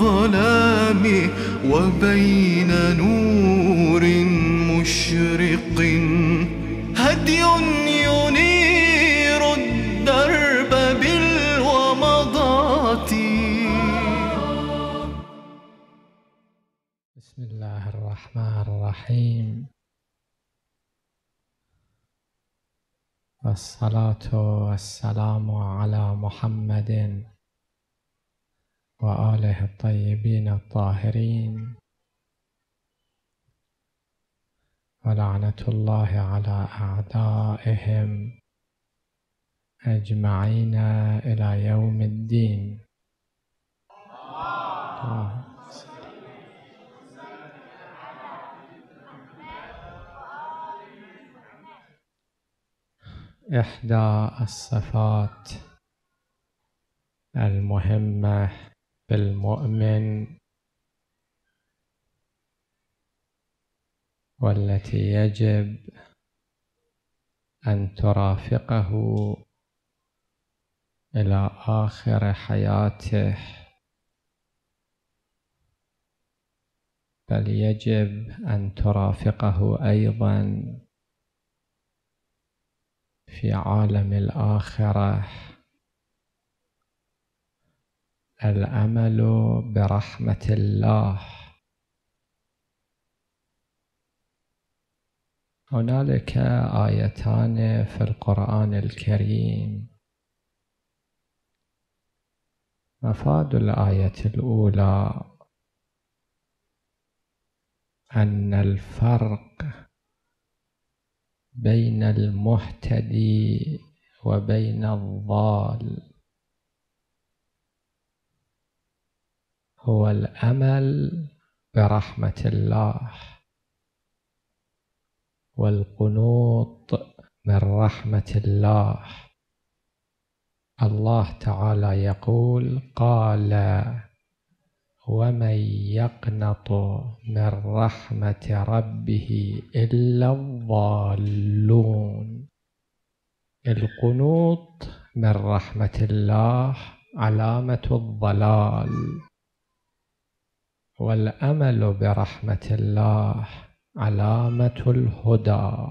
الظلام وبين نور مشرق هدي ينير الدرب بالومضات بسم الله الرحمن الرحيم والصلاة والسلام على محمد وآله الطيبين الطاهرين ولعنة الله على أعدائهم أجمعين إلى يوم الدين آه. إحدى الصفات المهمة بالمؤمن والتي يجب أن ترافقه إلى آخر حياته بل يجب أن ترافقه أيضا في عالم الآخرة الامل برحمه الله هنالك ايتان في القران الكريم مفاد الايه الاولى ان الفرق بين المهتدي وبين الضال هو الامل برحمه الله والقنوط من رحمه الله الله تعالى يقول قال ومن يقنط من رحمه ربه الا الضالون القنوط من رحمه الله علامه الضلال والامل برحمه الله علامه الهدى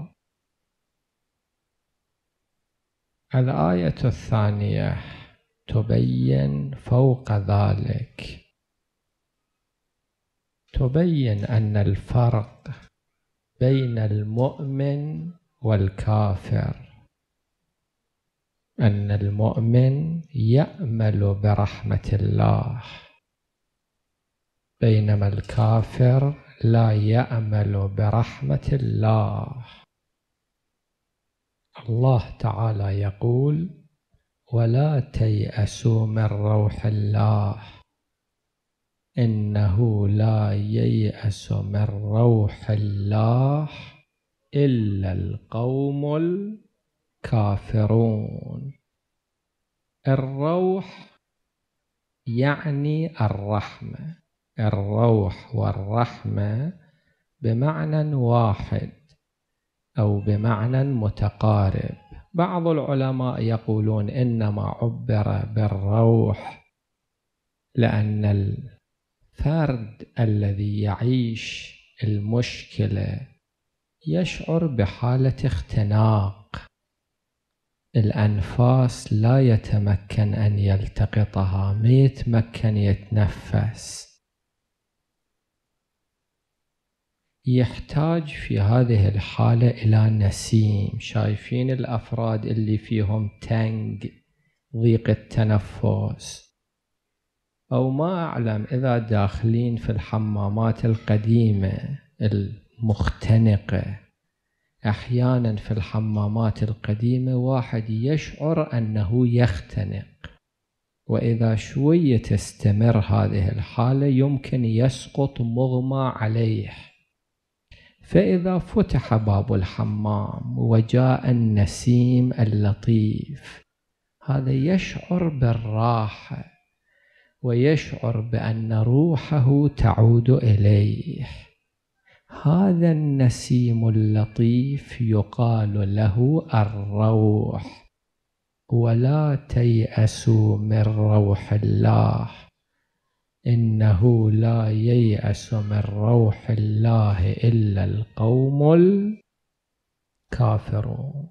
الايه الثانيه تبين فوق ذلك تبين ان الفرق بين المؤمن والكافر ان المؤمن يامل برحمه الله بينما الكافر لا يأمل برحمة الله الله تعالى يقول ولا تيأسوا من روح الله إنه لا ييأس من روح الله إلا القوم الكافرون الروح يعني الرحمة الروح والرحمة بمعنى واحد أو بمعنى متقارب بعض العلماء يقولون إنما عبر بالروح لأن الفرد الذي يعيش المشكلة يشعر بحالة اختناق الأنفاس لا يتمكن أن يلتقطها ما يتمكن يتنفس يحتاج في هذه الحالة إلى نسيم شايفين الأفراد اللي فيهم تنج ضيق التنفس أو ما أعلم إذا داخلين في الحمامات القديمة المختنقة أحيانا في الحمامات القديمة واحد يشعر أنه يختنق وإذا شوية تستمر هذه الحالة يمكن يسقط مغمى عليه فإذا فتح باب الحمام وجاء النسيم اللطيف هذا يشعر بالراحة ويشعر بأن روحه تعود إليه هذا النسيم اللطيف يقال له الروح ولا تيأسوا من روح الله إنه لا ييأس من روح الله إلا القوم الكافرون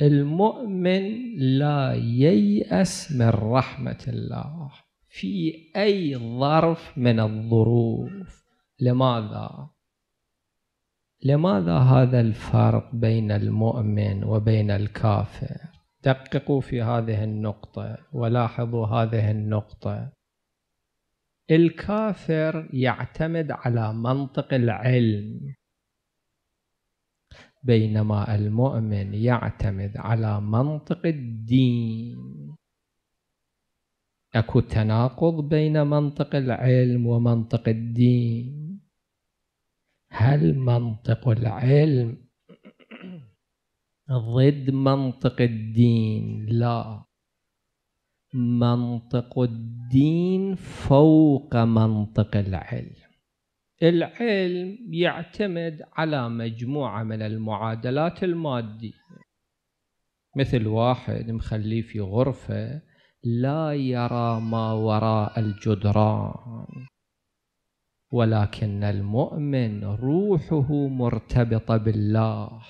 المؤمن لا ييأس من رحمة الله في أي ظرف من الظروف لماذا؟ لماذا هذا الفرق بين المؤمن وبين الكافر؟ دققوا في هذه النقطة ولاحظوا هذه النقطة الكافر يعتمد على منطق العلم بينما المؤمن يعتمد على منطق الدين اكو تناقض بين منطق العلم ومنطق الدين هل منطق العلم ضد منطق الدين لا منطق الدين فوق منطق العلم العلم يعتمد على مجموعة من المعادلات المادية مثل واحد مخليه في غرفة لا يرى ما وراء الجدران ولكن المؤمن روحه مرتبطة بالله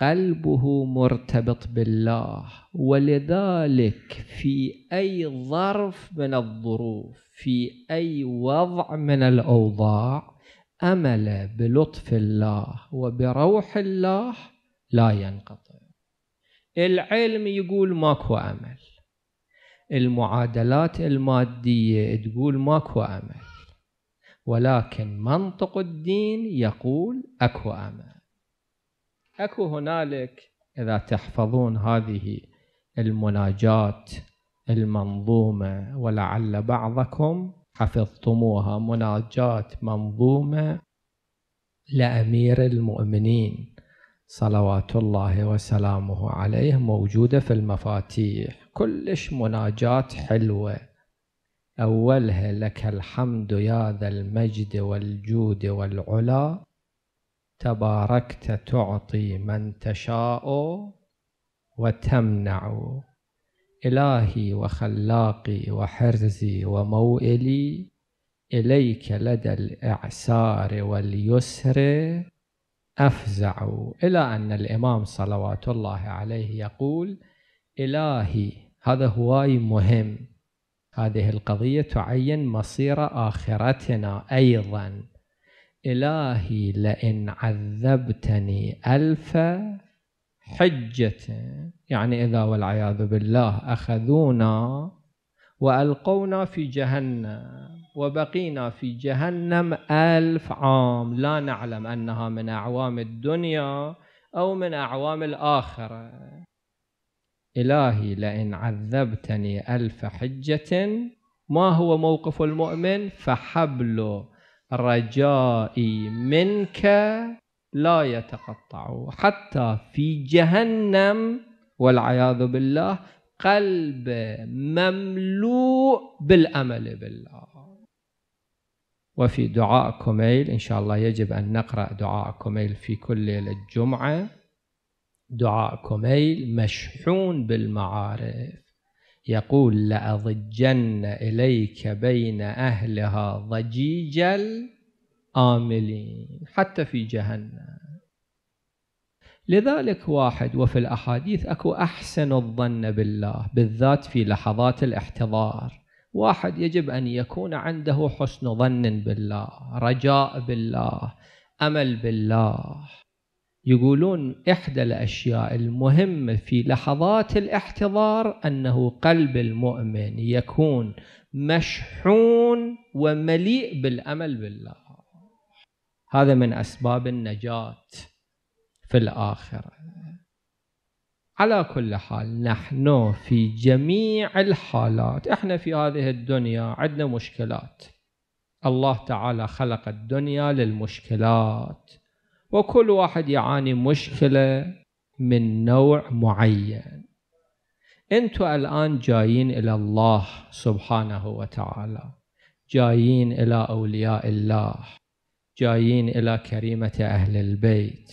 قلبه مرتبط بالله ولذلك في اي ظرف من الظروف في اي وضع من الاوضاع امل بلطف الله وبروح الله لا ينقطع العلم يقول ماكو امل المعادلات الماديه تقول ماكو امل ولكن منطق الدين يقول اكو امل اكو هنالك اذا تحفظون هذه المناجات المنظومه ولعل بعضكم حفظتموها مناجات منظومه لامير المؤمنين صلوات الله وسلامه عليه موجوده في المفاتيح كلش مناجات حلوه اولها لك الحمد يا ذا المجد والجود والعلا تباركت تعطي من تشاء وتمنع إلهي وخلاقي وحرزي وموئلي إليك لدى الإعسار واليسر أفزع إلى أن الإمام صلوات الله عليه يقول إلهي هذا هواي مهم هذه القضية تعين مصير آخرتنا أيضاً إلهي لئن عذبتني ألف حجة يعني إذا والعياذ بالله أخذونا وألقونا في جهنم وبقينا في جهنم ألف عام لا نعلم أنها من أعوام الدنيا أو من أعوام الآخرة إلهي لئن عذبتني ألف حجة ما هو موقف المؤمن فحبله رجائي منك لا يتقطع حتى في جهنم والعياذ بالله قلب مملوء بالامل بالله وفي دعاء كوميل ان شاء الله يجب ان نقرا دعاء كوميل في كل ليله جمعه دعاء كوميل مشحون بالمعارف يقول لأضجن إليك بين أهلها ضجيج الآملين حتى في جهنم لذلك واحد وفي الأحاديث أكو أحسن الظن بالله بالذات في لحظات الاحتضار واحد يجب أن يكون عنده حسن ظن بالله رجاء بالله أمل بالله يقولون إحدى الأشياء المهمة في لحظات الاحتضار أنه قلب المؤمن يكون مشحون ومليء بالأمل بالله هذا من أسباب النجاة في الآخرة على كل حال نحن في جميع الحالات احنا في هذه الدنيا عندنا مشكلات الله تعالى خلق الدنيا للمشكلات وكل واحد يعاني مشكلة من نوع معين انتوا الآن جايين إلى الله سبحانه وتعالى جايين إلى أولياء الله جايين إلى كريمة أهل البيت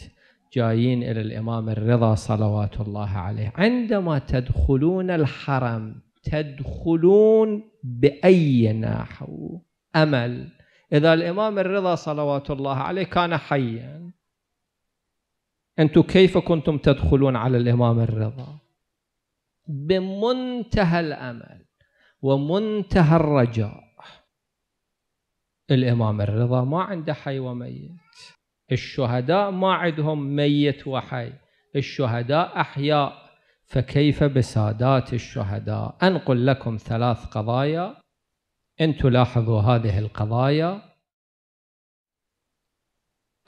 جايين إلى الإمام الرضا صلوات الله عليه عندما تدخلون الحرم تدخلون بأي نحو أمل إذا الإمام الرضا صلوات الله عليه كان حياً أنتم كيف كنتم تدخلون على الإمام الرضا بمنتهى الأمل ومنتهى الرجاء الإمام الرضا ما عنده حي وميت الشهداء ما عندهم ميت وحي الشهداء أحياء فكيف بسادات الشهداء أنقل لكم ثلاث قضايا أن تلاحظوا هذه القضايا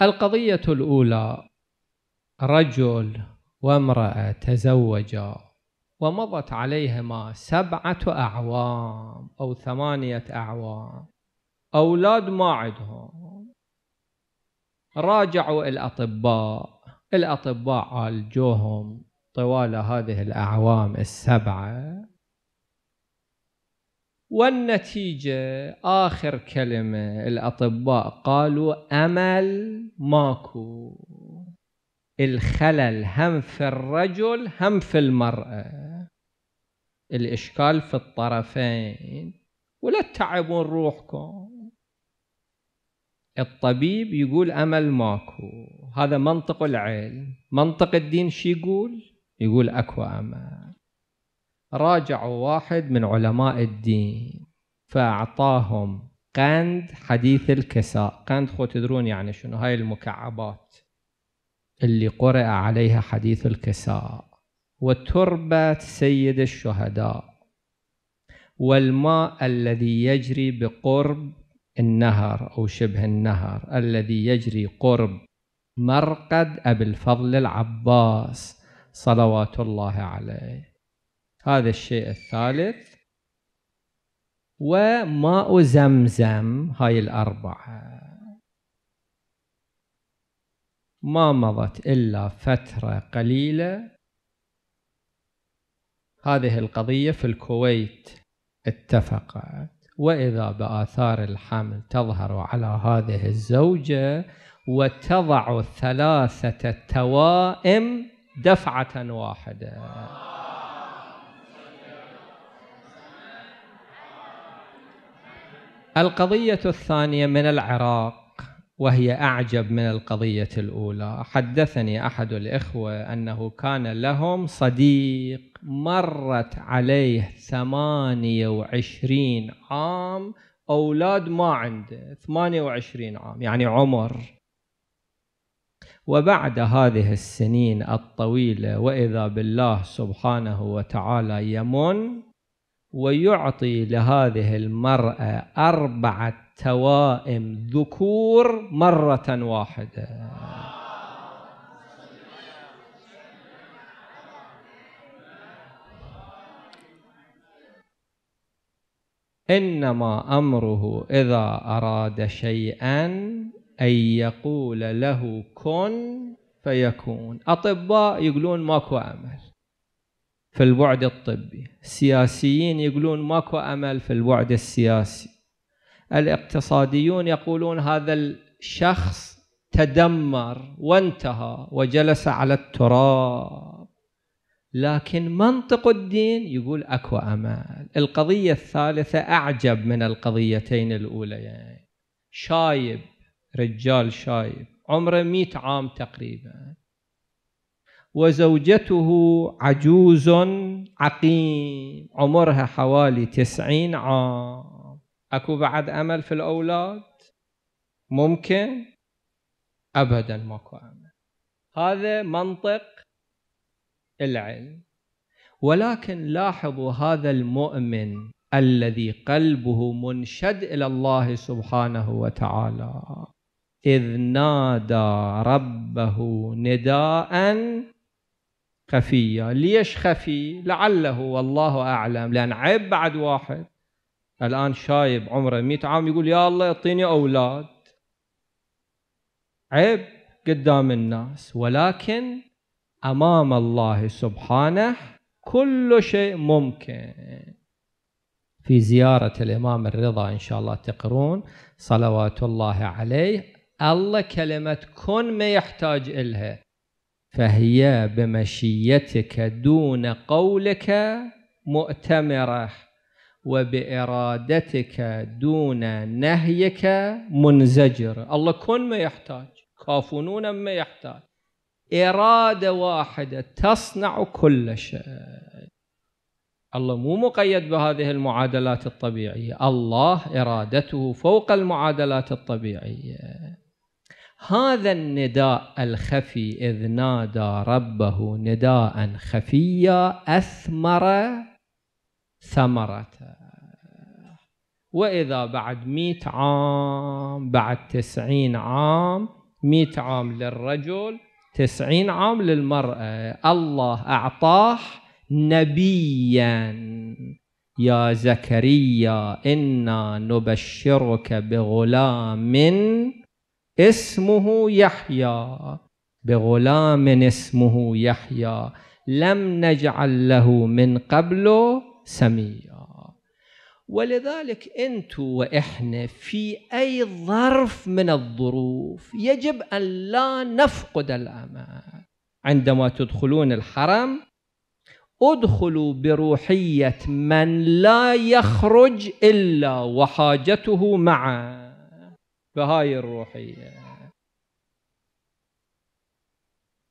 القضية الأولى رجل وامرأة تزوجا ومضت عليهما سبعة أعوام أو ثمانية أعوام أولاد ما عندهم راجعوا الأطباء الأطباء عالجوهم طوال هذه الأعوام السبعة والنتيجة آخر كلمة الأطباء قالوا أمل ماكو الخلل هم في الرجل هم في المرأة الإشكال في الطرفين ولا تتعبون روحكم الطبيب يقول أمل ماكو هذا منطق العلم منطق الدين شي يقول يقول أكو أمل راجعوا واحد من علماء الدين فأعطاهم قند حديث الكساء قند خو تدرون يعني شنو هاي المكعبات اللي قرأ عليها حديث الكساء وتربة سيد الشهداء والماء الذي يجري بقرب النهر أو شبه النهر الذي يجري قرب مرقد أبي الفضل العباس صلوات الله عليه هذا الشيء الثالث وماء زمزم هاي الأربعة ما مضت إلا فترة قليلة هذه القضية في الكويت اتفقت وإذا بآثار الحمل تظهر على هذه الزوجة وتضع ثلاثة توائم دفعة واحدة القضية الثانية من العراق وهي أعجب من القضية الأولى حدثني أحد الإخوة أنه كان لهم صديق مرت عليه ثمانية وعشرين عام أولاد ما عنده ثمانية وعشرين عام يعني عمر وبعد هذه السنين الطويلة وإذا بالله سبحانه وتعالى يمن ويعطي لهذه المرأة أربعة توائم ذكور مرة واحدة إنما أمره إذا أراد شيئا أن يقول له كن فيكون أطباء يقولون ماكو أمل في البعد الطبي السياسيين يقولون ماكو أمل في البعد السياسي الاقتصاديون يقولون هذا الشخص تدمر وانتهى وجلس على التراب لكن منطق الدين يقول اكو امل القضيه الثالثه اعجب من القضيتين الاوليين يعني شايب رجال شايب عمره 100 عام تقريبا وزوجته عجوز عقيم عمرها حوالي تسعين عام أكو بعد أمل في الأولاد ممكن أبدا ماكو أمل هذا منطق العلم ولكن لاحظوا هذا المؤمن الذي قلبه منشد إلى الله سبحانه وتعالى إذ نادى ربه نداء خفية ليش خفي لعله والله أعلم لأن عيب بعد واحد الآن شايب عمره 100 عام يقول يا الله اعطيني أولاد عيب قدام الناس ولكن أمام الله سبحانه كل شيء ممكن في زيارة الإمام الرضا إن شاء الله تقرون صلوات الله عليه الله كلمة كن ما يحتاج إلها فهي بمشيتك دون قولك مؤتمره وبارادتك دون نهيك منزجر الله كن ما يحتاج كافونون ما يحتاج اراده واحده تصنع كل شيء الله مو مقيد بهذه المعادلات الطبيعيه الله ارادته فوق المعادلات الطبيعيه هذا النداء الخفي إذ نادى ربه نداء خفيا أثمر ثمرته وإذا بعد مئة عام بعد تسعين عام مئة عام للرجل تسعين عام للمرأة الله أعطاه نبيا يا زكريا إنا نبشرك بغلام اسمه يحيى بغلام اسمه يحيى لم نجعل له من قبل سميا ولذلك انتم واحنا في اي ظرف من الظروف يجب ان لا نفقد الامان عندما تدخلون الحرم ادخلوا بروحيه من لا يخرج الا وحاجته معه بهاي الروحية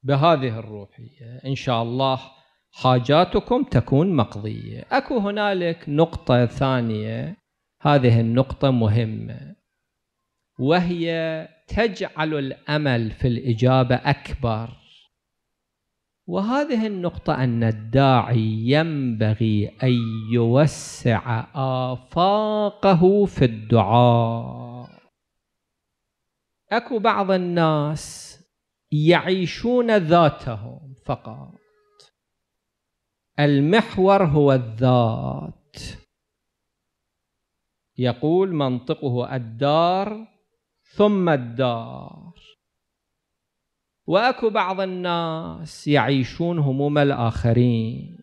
بهذه الروحية إن شاء الله حاجاتكم تكون مقضية أكو هنالك نقطة ثانية هذه النقطة مهمة وهي تجعل الأمل في الإجابة أكبر وهذه النقطة أن الداعي ينبغي أن يوسع آفاقه في الدعاء اكو بعض الناس يعيشون ذاتهم فقط المحور هو الذات يقول منطقه الدار ثم الدار واكو بعض الناس يعيشون هموم الاخرين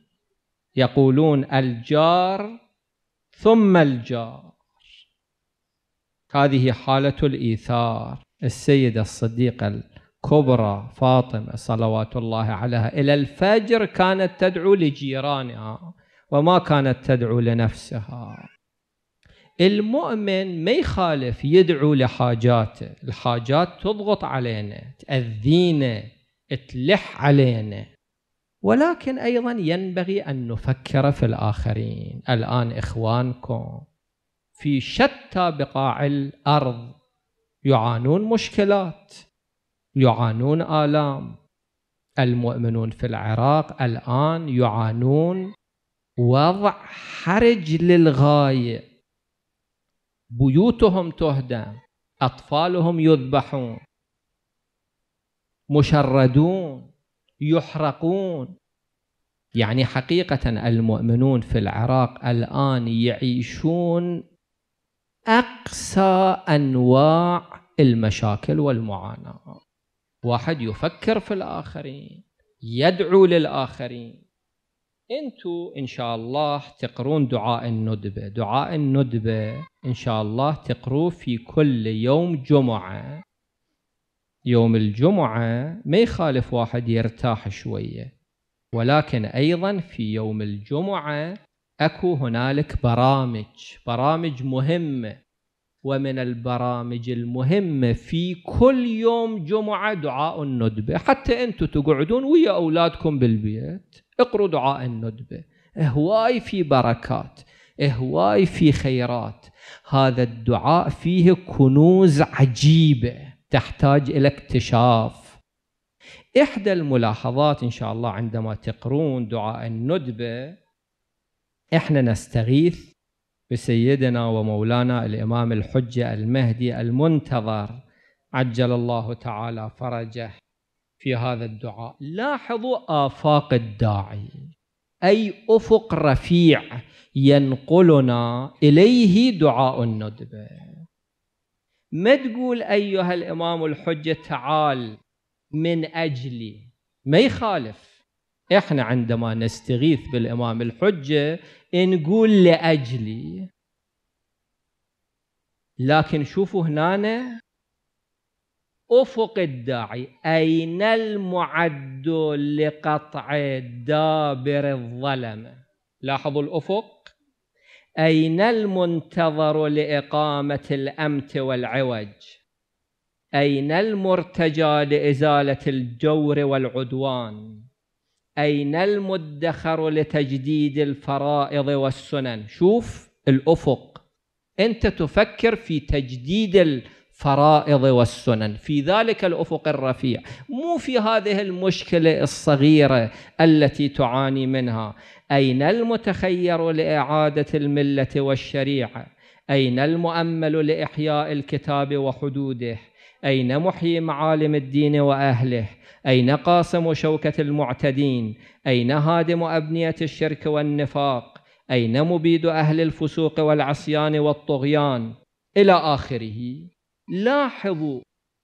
يقولون الجار ثم الجار هذه حاله الايثار السيدة الصديقة الكبرى فاطمة صلوات الله عليها إلى الفجر كانت تدعو لجيرانها وما كانت تدعو لنفسها المؤمن ما يخالف يدعو لحاجاته الحاجات تضغط علينا تأذينا تلح علينا ولكن أيضا ينبغي أن نفكر في الآخرين الآن إخوانكم في شتى بقاع الأرض يعانون مشكلات يعانون آلام المؤمنون في العراق الآن يعانون وضع حرج للغاية بيوتهم تهدم أطفالهم يذبحون مشردون يحرقون يعني حقيقة المؤمنون في العراق الآن يعيشون أقسى أنواع المشاكل والمعاناة واحد يفكر في الآخرين يدعو للآخرين انتو ان شاء الله تقرون دعاء الندبة دعاء الندبة ان شاء الله تقروه في كل يوم جمعة يوم الجمعة ما يخالف واحد يرتاح شوية ولكن أيضا في يوم الجمعة اكو هنالك برامج برامج مهمه ومن البرامج المهمه في كل يوم جمعه دعاء الندبه حتى انتم تقعدون ويا اولادكم بالبيت اقروا دعاء الندبه هواي في بركات هواي في خيرات هذا الدعاء فيه كنوز عجيبه تحتاج الى اكتشاف احدى الملاحظات ان شاء الله عندما تقرون دعاء الندبه احنا نستغيث بسيدنا ومولانا الامام الحجه المهدي المنتظر عجل الله تعالى فرجه في هذا الدعاء لاحظوا آفاق الداعي أي أفق رفيع ينقلنا إليه دعاء الندبة ما تقول أيها الإمام الحجة تعال من أجلي ما يخالف احنا عندما نستغيث بالامام الحجه نقول لاجلي لكن شوفوا هنا افق الداعي اين المعد لقطع دابر الظلمه لاحظوا الافق اين المنتظر لاقامه الامت والعوج أين المرتجى لإزالة الجور والعدوان أين المدخر لتجديد الفرائض والسنن شوف الأفق أنت تفكر في تجديد الفرائض والسنن في ذلك الأفق الرفيع مو في هذه المشكلة الصغيرة التي تعاني منها أين المتخير لإعادة الملة والشريعة أين المؤمل لإحياء الكتاب وحدوده أين محيي معالم الدين وأهله أين قاصم شوكة المعتدين أين هادم أبنية الشرك والنفاق أين مبيد أهل الفسوق والعصيان والطغيان إلى آخره لاحظوا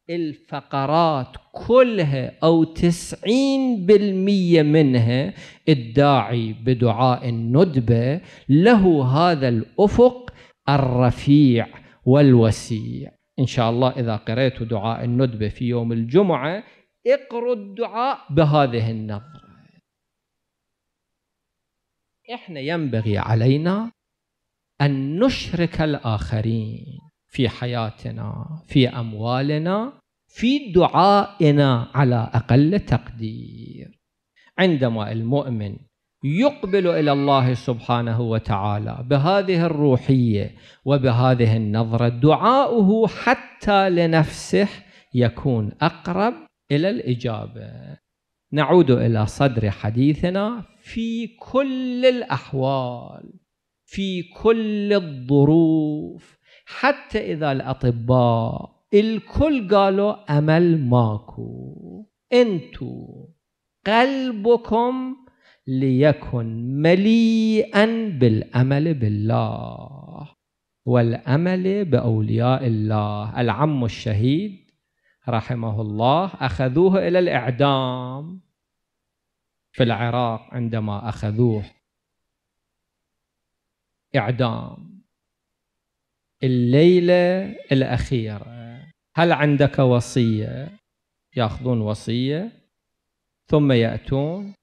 الفقرات كلها أو تسعين بالمية منها الداعي بدعاء الندبة له هذا الأفق الرفيع والوسيع إن شاء الله إذا قرأت دعاء الندبة في يوم الجمعة اقروا الدعاء بهذه النظرة احنا ينبغي علينا أن نشرك الآخرين في حياتنا في أموالنا في دعائنا على أقل تقدير عندما المؤمن يقبل إلى الله سبحانه وتعالى بهذه الروحية وبهذه النظرة دعاؤه حتى لنفسه يكون أقرب إلى الإجابة نعود إلى صدر حديثنا في كل الأحوال في كل الظروف حتى إذا الأطباء الكل قالوا أمل ماكو أنتو قلبكم ليكن مليئا بالأمل بالله والأمل بأولياء الله العم الشهيد رحمه الله أخذوه إلى الإعدام في العراق عندما أخذوه إعدام الليلة الأخيرة هل عندك وصية يأخذون وصية ثم يأتون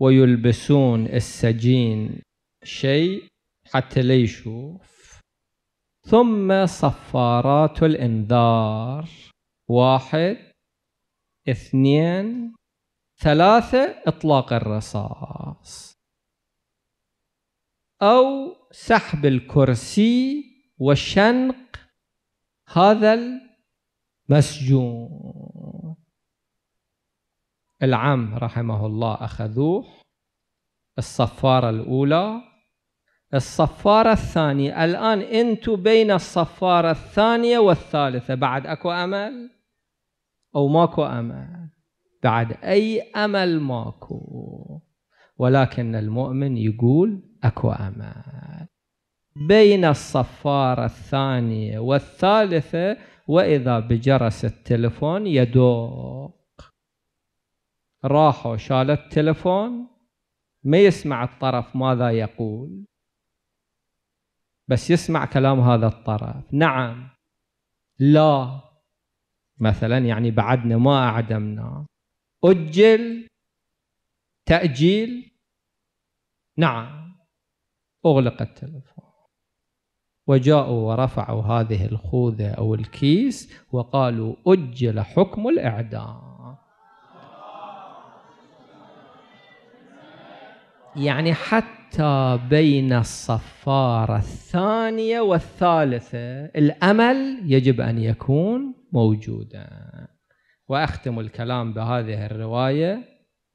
ويلبسون السجين شيء حتى لا يشوف ثم صفارات الإنذار واحد اثنين ثلاثة إطلاق الرصاص أو سحب الكرسي وشنق هذا المسجون العم رحمه الله أخذوه الصفارة الأولى الصفارة الثانية الآن أنتوا بين الصفارة الثانية والثالثة بعد أكو أمل أو ماكو أمل بعد أي أمل ماكو ولكن المؤمن يقول أكو أمل بين الصفارة الثانية والثالثة وإذا بجرس التلفون يدوق راحوا شال التلفون ما يسمع الطرف ماذا يقول بس يسمع كلام هذا الطرف نعم لا مثلا يعني بعدنا ما أعدمنا أجل تأجيل نعم أغلق التلفون وجاءوا ورفعوا هذه الخوذة أو الكيس وقالوا أجل حكم الإعدام يعني حتى حتى بين الصفارة الثانية والثالثة الأمل يجب أن يكون موجودا وأختم الكلام بهذه الرواية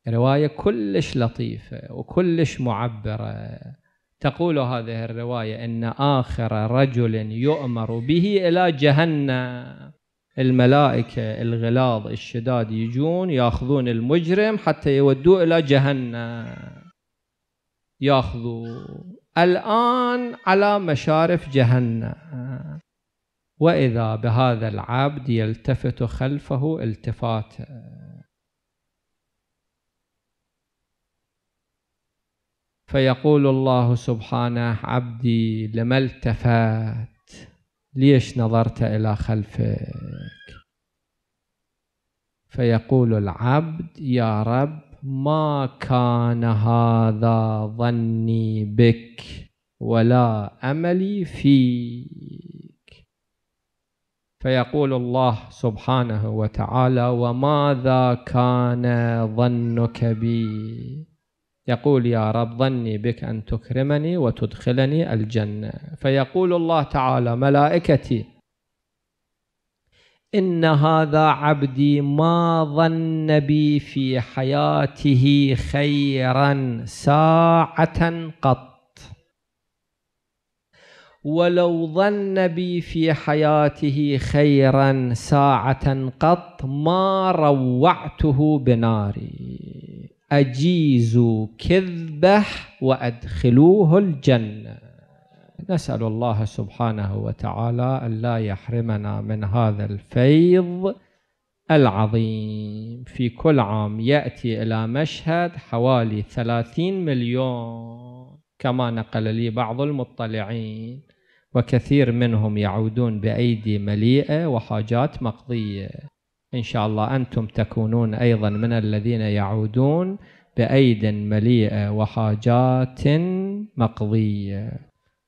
رواية كلش لطيفة وكلش معبرة تقول هذه الرواية إن آخر رجل يؤمر به إلى جهنم الملائكة الغلاظ الشداد يجون ياخذون المجرم حتى يودوه إلى جهنم ياخذوا الآن على مشارف جهنم وإذا بهذا العبد يلتفت خلفه التفاتا فيقول الله سبحانه عبدي لما التفت ليش نظرت إلى خلفك فيقول العبد يا رب ما كان هذا ظني بك ولا املي فيك فيقول الله سبحانه وتعالى وماذا كان ظنك بي يقول يا رب ظني بك ان تكرمني وتدخلني الجنه فيقول الله تعالى ملائكتي إن هذا عبدي ما ظن بي في حياته خيرا ساعة قط ولو ظن بي في حياته خيرا ساعة قط ما روعته بناري أجيزوا كذبه وأدخلوه الجنة نسأل الله سبحانه وتعالى أن لا يحرمنا من هذا الفيض العظيم في كل عام يأتي إلى مشهد حوالي ثلاثين مليون كما نقل لي بعض المطلعين وكثير منهم يعودون بأيدي مليئة وحاجات مقضية إن شاء الله أنتم تكونون أيضا من الذين يعودون بأيد مليئة وحاجات مقضية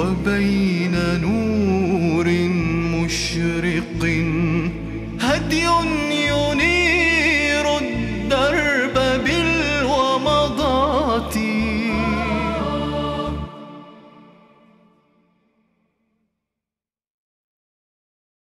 我被。